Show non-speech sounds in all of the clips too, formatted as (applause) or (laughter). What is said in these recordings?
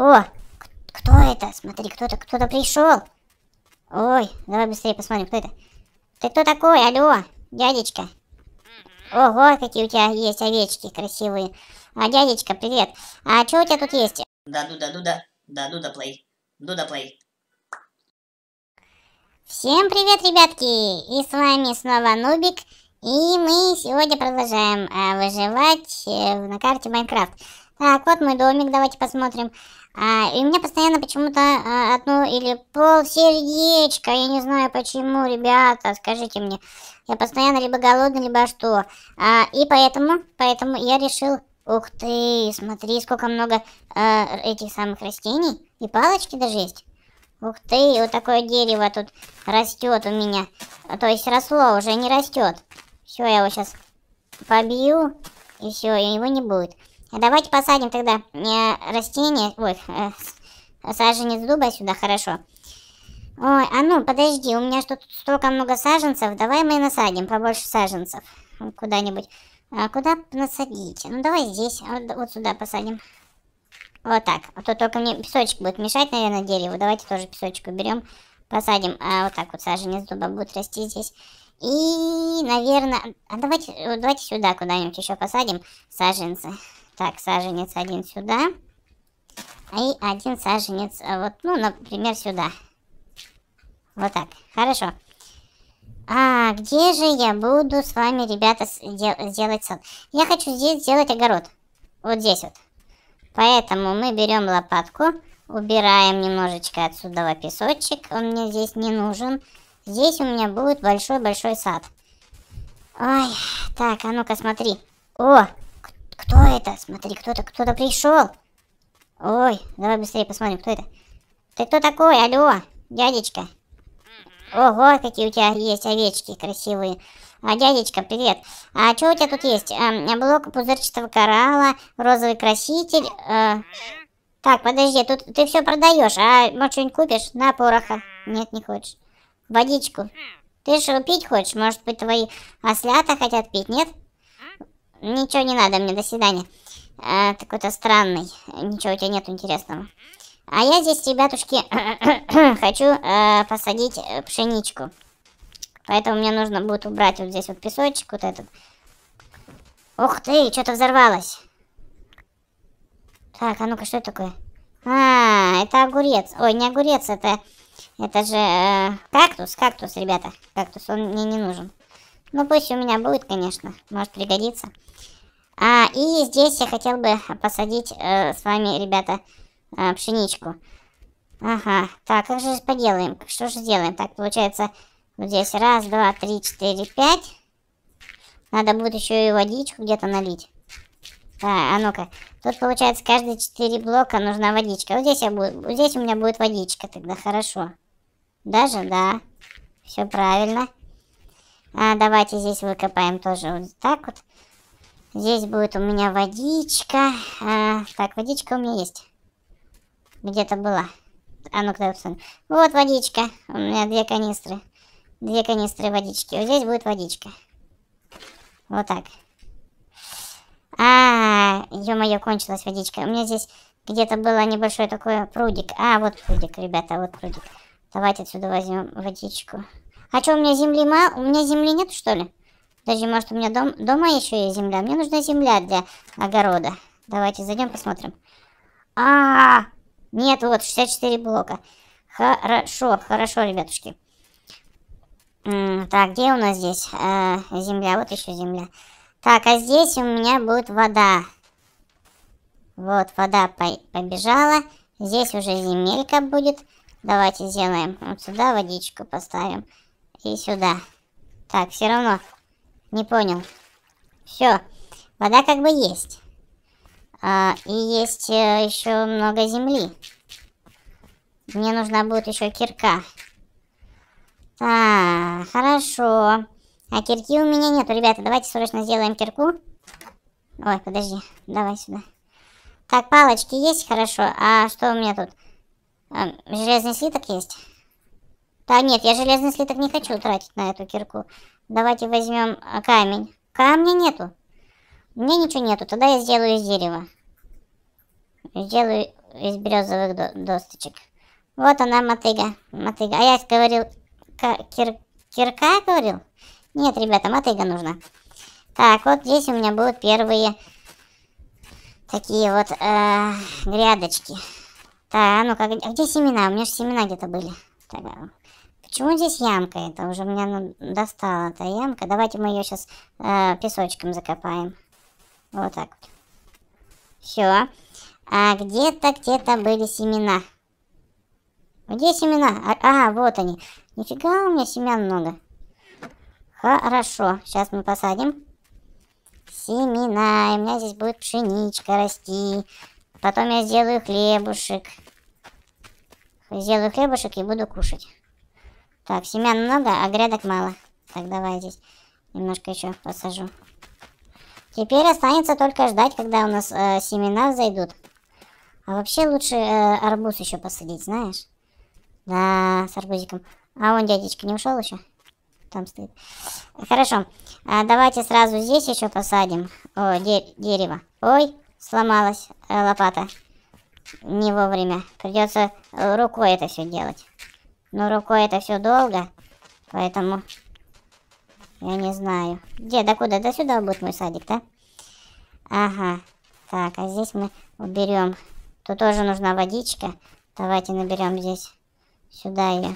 О, кто это? Смотри, кто-то кто-то пришел. Ой, давай быстрее посмотрим, кто это. Ты кто такой? Алло, дядечка. Ого, какие у тебя есть овечки красивые. А, дядечка, привет. А что у тебя тут есть? Да, дуда, дуда, да, дуда плей. Дуда плей. Всем привет, ребятки! И с вами снова Нубик. И мы сегодня продолжаем э, выживать э, на карте Майнкрафт. Так, вот мой домик, давайте посмотрим. А, и у меня постоянно почему-то а, одно или пол сердечка, я не знаю почему, ребята, скажите мне. Я постоянно либо голодный, либо что. А, и поэтому, поэтому я решил, ух ты, смотри, сколько много а, этих самых растений. И палочки даже есть. Ух ты, вот такое дерево тут растет у меня. А, то есть росло, уже не растет. Все, я его сейчас побью, и все, его не будет. А давайте посадим тогда э, растение. Ой, э, саженец дуба сюда, хорошо. Ой, а ну, подожди, у меня что-то столько много саженцев. Давай мы насадим побольше саженцев куда-нибудь. А куда насадить? Ну, давай здесь, вот, а вот сюда посадим. Вот так. А то только мне песочек будет мешать, наверное, дереву. Давайте тоже песочек уберем. Посадим. А вот так вот саженец дуба будет расти здесь. И, наверное... А давайте, давайте сюда куда-нибудь еще посадим саженцы. Так, саженец один сюда. А и один саженец а вот, ну, например, сюда. Вот так. Хорошо. А где же я буду с вами, ребята, сделать сад? Я хочу здесь сделать огород. Вот здесь вот. Поэтому мы берем лопатку, убираем немножечко отсюда песочек. Он мне здесь не нужен. Здесь у меня будет большой-большой сад. Ой, так, а ну-ка смотри. О, кто это? Смотри, кто-то кто-то пришел. Ой, давай быстрее посмотрим, кто это. Ты кто такой? Алло, дядечка. Ого, какие у тебя есть овечки красивые. А, дядечка, привет. А что у тебя тут есть? А, блок пузырчатого коралла, розовый краситель. А... Так, подожди, тут ты все продаешь, а может что-нибудь купишь? На пороха. Нет, не хочешь. Водичку. Ты что пить хочешь? Может быть, твои ослята хотят пить, нет? Ничего не надо мне, до свидания. А, ты какой-то странный. Ничего у тебя нету интересного. А я здесь, ребятушки, (coughs) хочу а, э, посадить пшеничку. Поэтому мне нужно будет убрать вот здесь вот песочек, вот этот. Ух ты, что-то взорвалось. Так, а ну-ка, что это такое? А, это огурец. Ой, не огурец, это... Это же э, кактус, кактус, ребята. Кактус, он мне не нужен. Ну, пусть у меня будет, конечно. Может пригодиться. А, и здесь я хотел бы посадить э, с вами, ребята, э, пшеничку. Ага. Так, как же поделаем? Что же сделаем? Так, получается, вот здесь раз, два, три, четыре, пять. Надо будет еще и водичку где-то налить. Так, а ну-ка. Тут получается каждые четыре блока нужна водичка. Вот здесь, я буду, здесь у меня будет водичка тогда, хорошо. Даже, да. Все правильно. А, давайте здесь выкопаем тоже вот так вот. Здесь будет у меня водичка. А, так, водичка у меня есть. Где-то была. А ну-ка, вот водичка. У меня две канистры. Две канистры водички. Вот здесь будет водичка. Вот так. А, ё-моё, кончилась водичка. У меня здесь где-то было небольшой такой прудик. А, вот прудик, ребята, вот прудик. Давайте отсюда возьмем водичку. А что, у меня земли мало? У меня земли нет, что ли? Даже, может, у меня дом... дома еще есть земля? Мне нужна земля для огорода. Давайте зайдем, посмотрим. А, -а, а Нет, вот, 64 блока. Хорошо, хорошо, ребятушки. Так, где у нас здесь? Э -э земля, вот еще земля. Так, а здесь у меня будет вода. Вот, вода по побежала. Здесь уже земелька будет. Давайте сделаем вот сюда водичку поставим и сюда. Так, все равно. Не понял. Все. Вода как бы есть. А, и есть а, э, еще много земли. Мне нужна будет еще кирка. А, хорошо. А кирки у меня нету, ребята. Давайте срочно сделаем кирку. Ой, подожди. Давай сюда. Так, палочки есть? Хорошо. А что у меня тут? А, железный слиток есть? Да нет, я железный слиток не хочу тратить на эту кирку. Давайте возьмем а, камень. Камня нету. У меня ничего нету, тогда я сделаю из дерева. Сделаю из березовых до досточек. Вот она, мотыга. Мотыга. А я говорил, кир кирка говорил? Нет, ребята, мотыга нужна. Так, вот здесь у меня будут первые такие вот э грядочки. Так, а ну как, а где семена? У меня же семена где-то были. Так, а, Почему здесь ямка? Это уже меня достала эта ямка. Давайте мы ее сейчас э, песочком закопаем. Вот так вот. Все. А где-то, где-то были семена. Где семена? А, а, вот они. Нифига у меня семян много. Хорошо. Сейчас мы посадим. Семена. И у меня здесь будет пшеничка расти. Потом я сделаю хлебушек. Сделаю хлебушек и буду кушать. Так, семян много, а грядок мало. Так, давай здесь немножко еще посажу. Теперь останется только ждать, когда у нас э, семена зайдут. А вообще лучше э, арбуз еще посадить, знаешь? Да, с арбузиком. А он дядечка не ушел еще? Там стоит. Хорошо. А давайте сразу здесь еще посадим. О, де дерево. Ой, сломалась э, лопата. Не вовремя. Придется э, рукой это все делать. Но рукой это все долго, поэтому я не знаю. Где, да куда? Да сюда будет мой садик, да? Ага. Так, а здесь мы уберем. Тут тоже нужна водичка. Давайте наберем здесь. Сюда ее.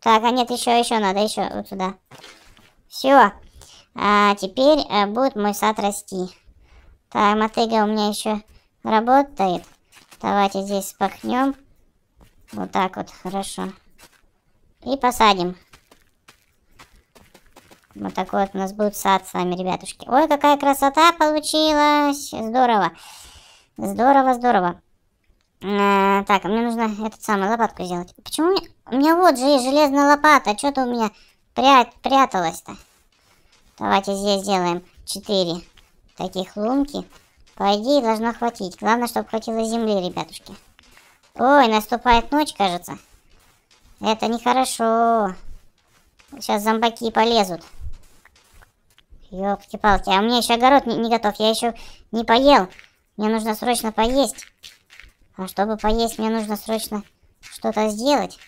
Так, а нет, еще, еще надо, еще вот сюда. Все. А теперь а, будет мой сад расти. Так, мотыга у меня еще работает. Давайте здесь спахнем. Вот так вот, хорошо. И посадим. Вот такой вот у нас будет сад с вами, ребятушки. Ой, какая красота получилась. Здорово. Здорово, здорово. А, так, мне нужно эту самую лопатку сделать. Почему мне... У меня вот же есть железная лопата. А Что-то у меня прят пряталось-то. Давайте здесь сделаем 4 таких лунки. По идее, должно хватить. Главное, чтобы хватило земли, ребятушки. Ой, наступает ночь, кажется. Это нехорошо. Сейчас зомбаки полезут. Ёлки-палки, а у меня еще огород не, не готов, я еще не поел. Мне нужно срочно поесть. А чтобы поесть, мне нужно срочно что-то сделать.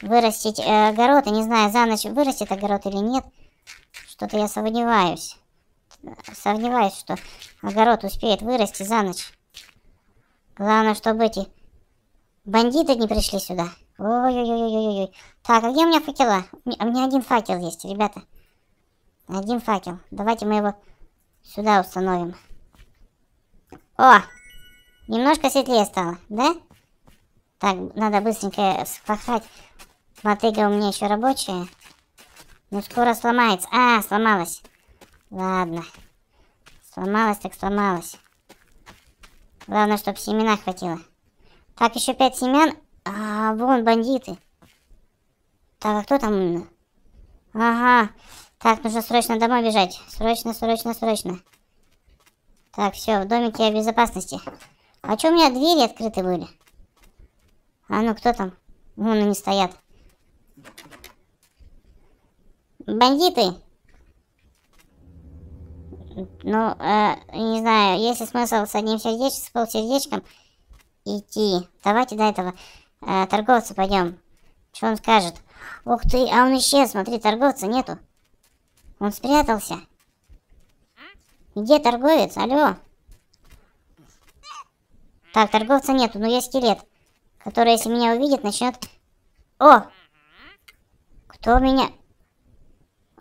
Вырастить э, огород, я не знаю, за ночь вырастет огород или нет. Что-то я сомневаюсь. Сомневаюсь, что огород успеет вырасти за ночь. Главное, чтобы эти Бандиты не пришли сюда. Ой-ой-ой-ой-ой. Так, а где у меня факела? У меня один факел есть, ребята. Один факел. Давайте мы его сюда установим. О! Немножко светлее стало, да? Так, надо быстренько вспахать. Мотыга у меня еще рабочая. Ну, скоро сломается. А, сломалась. Ладно. Сломалась так сломалась. Главное, чтобы семена хватило. Так, еще пять семян. А, вон бандиты. Так, а кто там? Ага. Так, нужно срочно домой бежать. Срочно, срочно, срочно. Так, все, в домике я в безопасности. А что у меня двери открыты были? А ну, кто там? Вон они стоят. Бандиты! Ну, э, не знаю, есть ли смысл с одним сердечком, с полсердечком идти. Давайте до этого э, торговца пойдем. Что он скажет? Ух ты, а он исчез, смотри, торговца нету. Он спрятался. Где торговец? Алло. Так, торговца нету, но есть скелет, который, если меня увидит, начнет... О! Кто меня...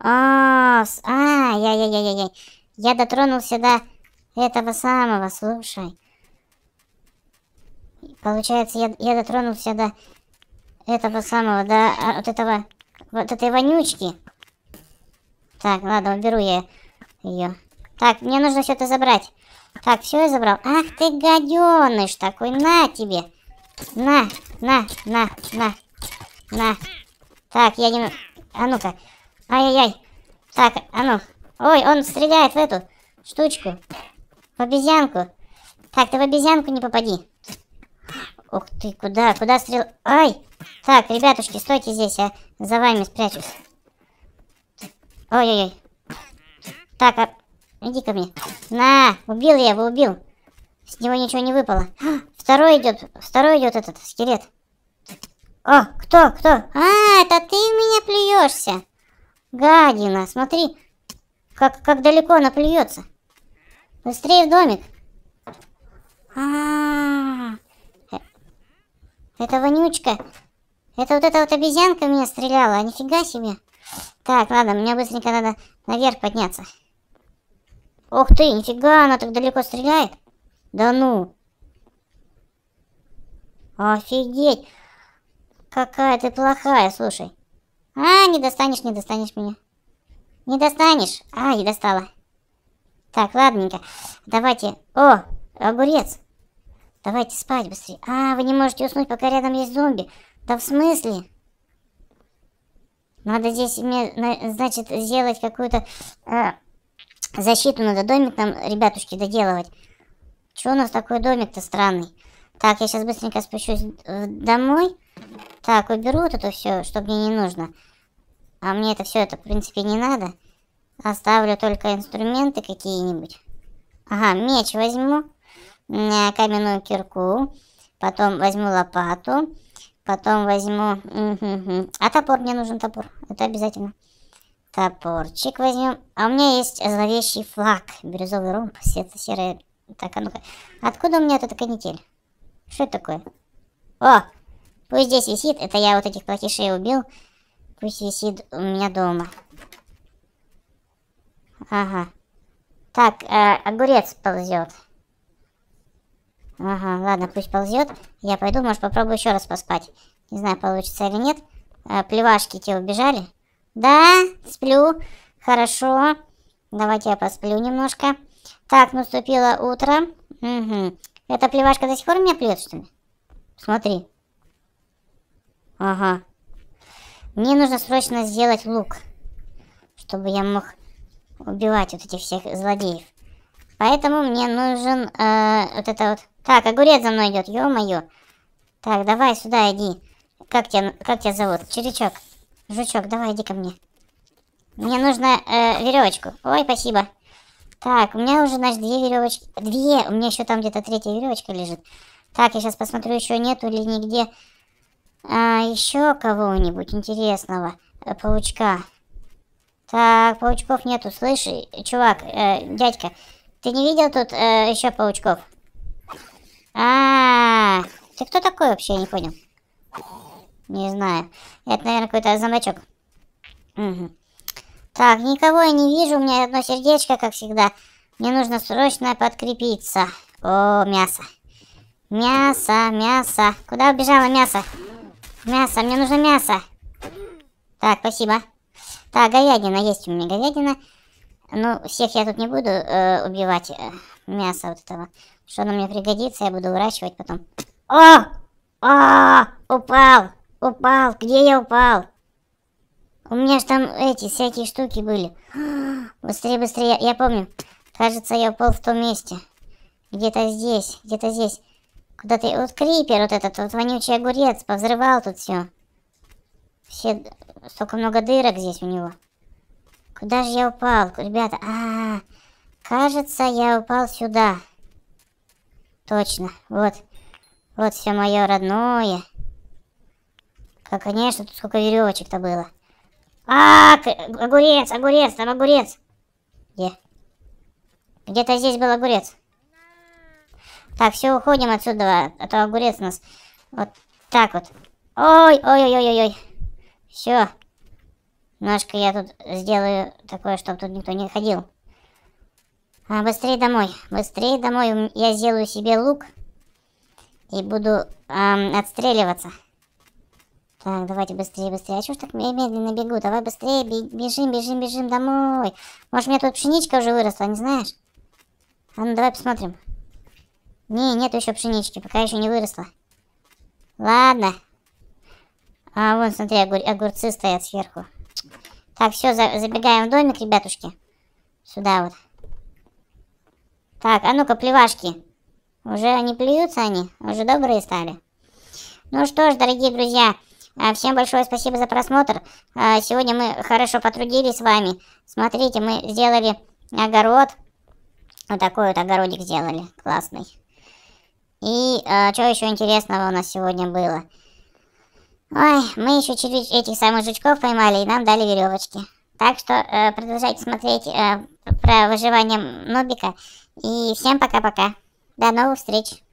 А, а, я, я, я, я, я, я дотронулся до этого самого, слушай. Получается, я, я дотронулся до этого самого, до а, вот этого, вот этой вонючки. Так, ладно, уберу я ее. Так, мне нужно все это забрать. Так, все я забрал. Ах ты гаденыш такой, на тебе. На, на, на, на, на. Так, я не... А ну-ка. Ай-яй-яй. Так, а ну. Ой, он стреляет в эту штучку. В обезьянку. Так, ты в обезьянку не попади. Ух ты, куда, куда стрел... Ай! Так, ребятушки, стойте здесь, я за вами спрячусь. Ой-ой-ой. Так, а... иди ко мне. На, убил я его, убил. С него ничего не выпало. (gasps) второй идет, второй идет этот скелет. О, кто, кто? А, это ты меня плюешься. Гадина, смотри, как, как далеко она плюется. Быстрее в домик. А, -а, -а. Это вонючка. Это вот эта вот обезьянка меня стреляла, а нифига себе. Так, ладно, мне быстренько надо наверх подняться. Ох ты, нифига, она так далеко стреляет. Да ну. Офигеть. Какая ты плохая, слушай. А, не достанешь, не достанешь меня. Не достанешь. А, и достала. Так, ладненько. Давайте. О, огурец. Давайте спать быстрее. А, вы не можете уснуть, пока рядом есть зомби. Да в смысле? Надо здесь, значит, сделать какую-то э, защиту. Надо домик нам, ребятушки, доделывать. Чего у нас такой домик-то странный? Так, я сейчас быстренько спущусь домой. Так, уберу вот это все, что мне не нужно. А мне это все это, в принципе, не надо. Оставлю только инструменты какие-нибудь. Ага, меч возьму. А, каменную кирку, потом возьму лопату, потом возьму... А топор, мне нужен топор, это обязательно. Топорчик возьмем. А у меня есть зловещий флаг, бирюзовый ромб, светло-серый. Так, а ну-ка. Откуда у меня вот эта канитель? Что это такое? О, пусть здесь висит, это я вот этих плохишей убил. Пусть висит у меня дома. Ага. Так, э, огурец ползет. Ага, ладно, пусть ползет. Я пойду, может, попробую еще раз поспать. Не знаю, получится или нет. А, плевашки те убежали. Да, сплю. Хорошо. Давайте я посплю немножко. Так, наступило утро. Угу. Эта плевашка до сих пор меня плюет, что ли? Смотри. Ага. Мне нужно срочно сделать лук. Чтобы я мог убивать вот этих всех злодеев. Поэтому мне нужен э, вот это вот... Так, огурец за мной идет, ё-моё. Так, давай сюда иди. Как тебя, как тебя зовут? Черечок, Жучок, давай иди ко мне. Мне нужно э, веревочку. Ой, спасибо. Так, у меня уже, наш две веревочки. Две. У меня еще там где-то третья веревочка лежит. Так, я сейчас посмотрю, еще нету ли нигде. А, еще кого-нибудь интересного. Э, паучка. Так, паучков нету, слышь, чувак, э, дядька, ты не видел тут э, еще паучков? А, -а, а, ты кто такой вообще? Я не понял. Не знаю. Это, наверное, какой-то замочок. Угу. Так, никого я не вижу. У меня одно сердечко, как всегда. Мне нужно срочно подкрепиться. О, мясо. Мясо, мясо. Куда убежало мясо? Мясо, мне нужно мясо. Так, спасибо. Так, говядина есть у меня, говядина. Ну, всех я тут не буду э, убивать э, мясо вот этого. Что оно мне пригодится, я буду выращивать потом. О! О! Упал! Упал! Где я упал? У меня же там эти всякие штуки были. (gasps) Быстрее, быстрее. Я, я помню. Кажется, я упал в том месте. Где-то здесь, где-то здесь. Куда ты... Вот крипер вот этот, вот вонючий огурец. Повзрывал тут все. Все... Столько много дырок здесь у него. Куда же я упал? Ребята, а, -а, а Кажется, я упал сюда. Точно, вот. Вот все мое родное. Как, конечно, тут сколько веревочек-то было. А, -а, а, огурец, огурец, там огурец. Где? Где-то здесь был огурец. Так, все, уходим отсюда, а то огурец у нас вот так вот. Ой, ой, ой, ой, ой, ой. Все. Ножка я тут сделаю такое, чтобы тут никто не ходил. А, быстрее домой. Быстрее домой. Я сделаю себе лук. И буду эм, отстреливаться. Так, давайте быстрее, быстрее. А чё ж так я медленно бегу? Давай быстрее. Бежим, бежим, бежим домой. Может, у меня тут пшеничка уже выросла, не знаешь? А ну, давай посмотрим. Не, нет еще пшенички. Пока еще не выросла. Ладно. А, вон, смотри, огур огурцы стоят сверху. Так, все, за забегаем в домик, ребятушки. Сюда вот. Так, а ну-ка, плевашки. Уже они плюются они, уже добрые стали. Ну что ж, дорогие друзья, а, всем большое спасибо за просмотр. А, сегодня мы хорошо потрудились с вами. Смотрите, мы сделали огород. Вот такой вот огородик сделали, классный. И а, что еще интересного у нас сегодня было? Ой, мы еще чуть этих самых жучков поймали и нам дали веревочки. Так что э, продолжайте смотреть э, про выживание Нубика. И всем пока-пока. До новых встреч.